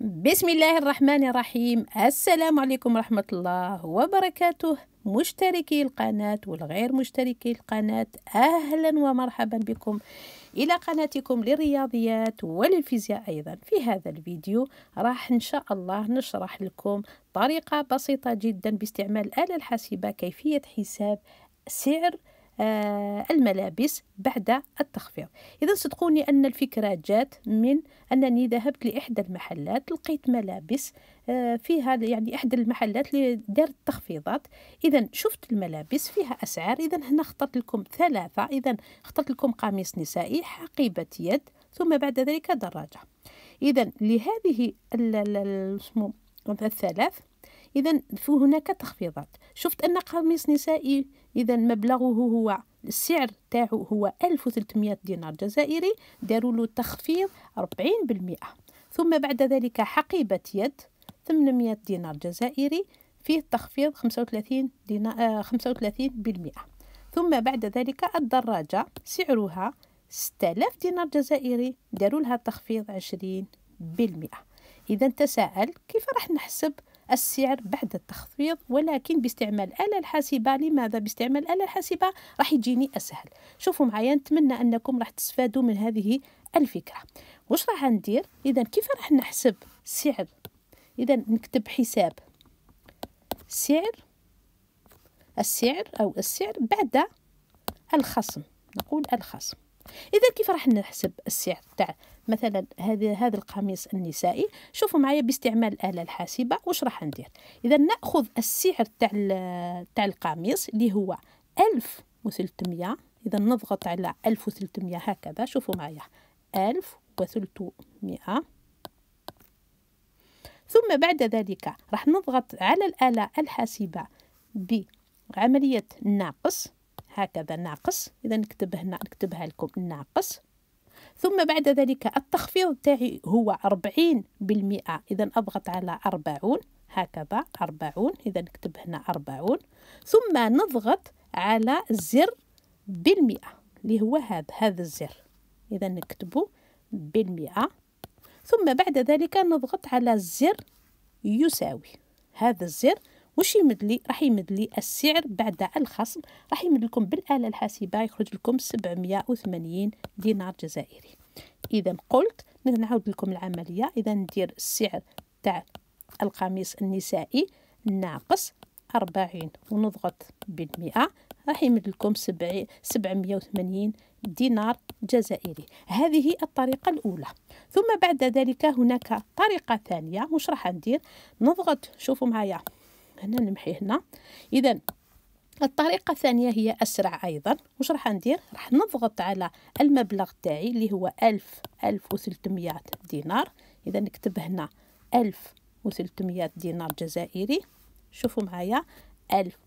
بسم الله الرحمن الرحيم السلام عليكم ورحمة الله وبركاته مشتركي القناة والغير مشتركي القناة أهلا ومرحبا بكم إلى قناتكم للرياضيات وللفيزياء أيضا في هذا الفيديو راح إن شاء الله نشرح لكم طريقة بسيطة جدا باستعمال الآلة الحاسبة كيفية حساب سعر آه، الملابس بعد التخفيض إذا صدقوني أن الفكرة جات من أنني ذهبت لإحدى المحلات لقيت ملابس آه، فيها يعني إحدى المحلات اللي دارت تخفيضات إذا شفت الملابس فيها أسعار إذا هنا اخترت لكم ثلاثة إذا اخترت لكم قميص نسائي حقيبة يد ثم بعد ذلك دراجة إذا لهذه الثلاث إذا هناك تخفيضات شفت أن قميص نسائي إذا مبلغه هو السعر تاعو هو 1300 دينار جزائري داروا له تخفيض 40% ثم بعد ذلك حقيبة يد 800 دينار جزائري فيه تخفيض 35 دينار 35% ثم بعد ذلك الدراجة سعرها 6000 دينار جزائري داروا لها تخفيض 20% إذا تساءل كيف راح نحسب السعر بعد التخفيض ولكن باستعمال الآلة الحاسبة لماذا باستعمال الآلة الحاسبة راح يجيني أسهل شوفوا معايا نتمنى أنكم راح تستفادوا من هذه الفكرة واش راح ندير إذا كيف راح نحسب سعر إذا نكتب حساب سعر السعر أو السعر بعد الخصم نقول الخصم اذا كيف راح نحسب السعر تاع مثلا هذا هذا القميص النسائي شوفوا معايا باستعمال الاله الحاسبه واش راح ندير اذا ناخذ السعر تاع تاع القميص اللي هو 1300 اذا نضغط على 1300 هكذا شوفوا معايا 1300 ثم بعد ذلك راح نضغط على الآلة الحاسبة بعملية ناقص هكذا ناقص إذا هنا نكتبها لكم ناقص ثم بعد ذلك التخفيض تاعي هو 40% بالمئة إذا أضغط على أربعون هكذا أربعون إذا نكتب هنا أربعون ثم نضغط على الزر بالمئة اللي هو هذا هذا الزر إذا نكتبه بالمئة ثم بعد ذلك نضغط على الزر يساوي هذا الزر واش يمد لي راح يمد لي السعر بعد الخصم راح يمد لكم بالاله الحاسبه يخرج لكم 780 دينار جزائري اذا قلت نعاود لكم العمليه اذا ندير السعر تاع القميص النسائي ناقص أربعين ونضغط بالمئة راح يمد لكم سبعمية دينار جزائري هذه الطريقة الأولى ثم بعد ذلك هناك طريقة ثانية مش راح ندير نضغط شوفوا معايا هنا نمحي هنا اذا الطريقة الثانية هي أسرع أيضا واش راح ندير راح نضغط على المبلغ تاعي اللي هو ألف ألف دينار إذا نكتب هنا ألف دينار جزائري شوفوا معايا ألف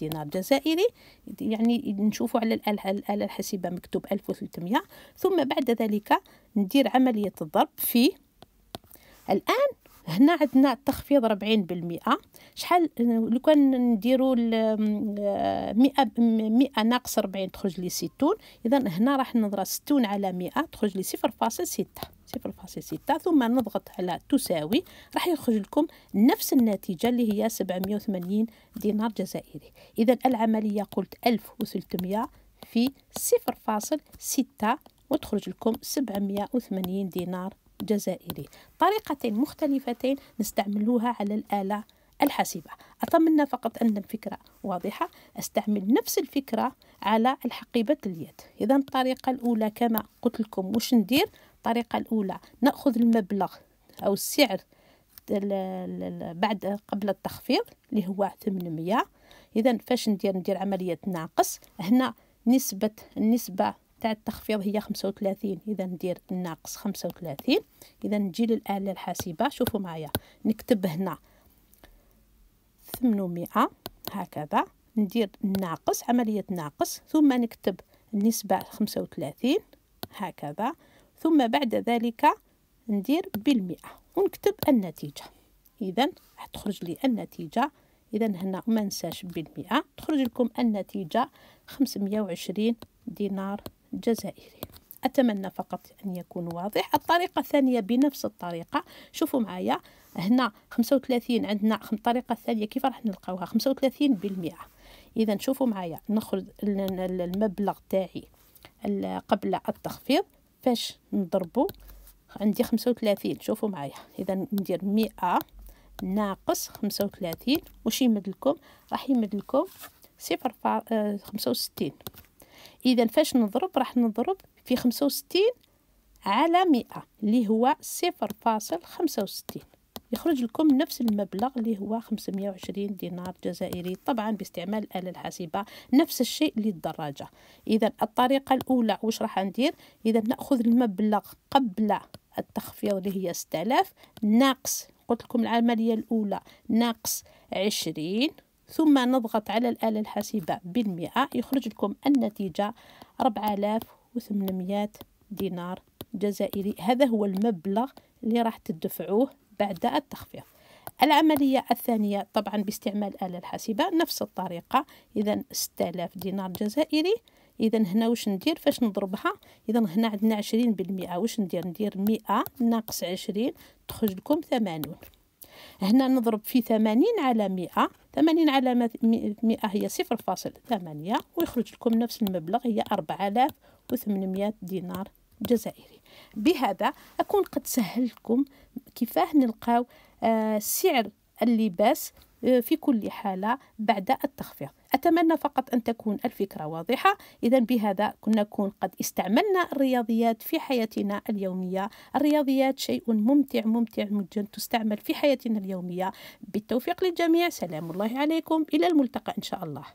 دينار جزائري يعني نشوفوا على الآلة الحاسبة مكتوب ألف ثم بعد ذلك ندير عملية الضرب في الآن هنا عندنا التخفيض 40% شحال لو كان نديرو 100 100 آه، ناقص 40 تخرج لي 60 اذا هنا راح نضرب 60 على 100 تخرج لي 0.6 0.6 ثم نضغط على تساوي راح يخرج لكم نفس النتيجة اللي هي 780 دينار جزائري إذا العملية قلت 1300 في 0.6 وتخرج لكم 780 دينار جزائري طريقتين مختلفتين نستعملوها على الآلة الحاسبة أتمنى فقط أن الفكرة واضحة أستعمل نفس الفكرة على الحقيبة اليد إذا الطريقة الأولى كما قلت لكم وش ندير الطريقة الأولى نأخذ المبلغ أو السعر بعد قبل التخفيض اللي هو 800 إذا فاش ندير ندير عملية ناقص هنا نسبة النسبة تاع التخفيض هي خمسة وثلاثين إذا ندير ناقص خمسة وثلاثين إذا نجي للآلة الحاسبة شوفوا معايا نكتب هنا ثمنمائة هكذا ندير ناقص عملية ناقص ثم نكتب النسبة خمسة وثلاثين هكذا ثم بعد ذلك ندير بالمئة ونكتب النتيجة إذا راح تخرج لي النتيجة إذا هنا ما ننساش بالمئة تخرج لكم النتيجة خمسمية وعشرين دينار جزائري أتمنى فقط أن يكون واضح الطريقة الثانية بنفس الطريقة شوفوا معايا هنا 35 عندنا الطريقة الثانية كيف راح نلقاوها 35 بالمئة إذا شوفوا معايا نخرج المبلغ تاعي قبل التخفيض فاش نضربو عندي 35 شوفوا معايا إذا ندير 100 ناقص 35 وش يمد لكم راح يمد لكم صفر آه، إذا فاش نضرب راح نضرب في خمسة وستين على مئة اللي هو صفر فاصل خمسة وستين يخرج لكم نفس المبلغ اللي هو 520 دينار جزائري طبعا باستعمال الآلة الحاسبة نفس الشيء للدراجة إذا الطريقة الأولى واش راح ندير إذا نأخذ المبلغ قبل التخفيض اللي هي 6000 ناقص قلت لكم العملية الأولى ناقص 20 ثم نضغط على الآلة الحاسبة بالمئة يخرج لكم النتيجة 4800 دينار جزائري هذا هو المبلغ اللي راح تدفعوه بعد التخفيض العملية الثانية طبعا باستعمال الآلة الحاسبة نفس الطريقة إذا 6000 دينار جزائري إذا هنا واش ندير فاش نضربها إذا هنا عندنا عشرين بالمئة واش ندير ندير مئة ناقص عشرين تخرج لكم ثمانون هنا نضرب في 80 على 100 80 على 100 هي 0.8 ويخرج لكم نفس المبلغ هي 4800 دينار جزائري بهذا أكون قد سهلكم كيفاه نلقاو آه سعر اللباس آه، في كل حالة بعد التخفيض أتمنى فقط أن تكون الفكرة واضحة إذا بهذا نكون قد استعملنا الرياضيات في حياتنا اليومية الرياضيات شيء ممتع ممتع جدا تستعمل في حياتنا اليومية بالتوفيق للجميع سلام الله عليكم إلى الملتقى إن شاء الله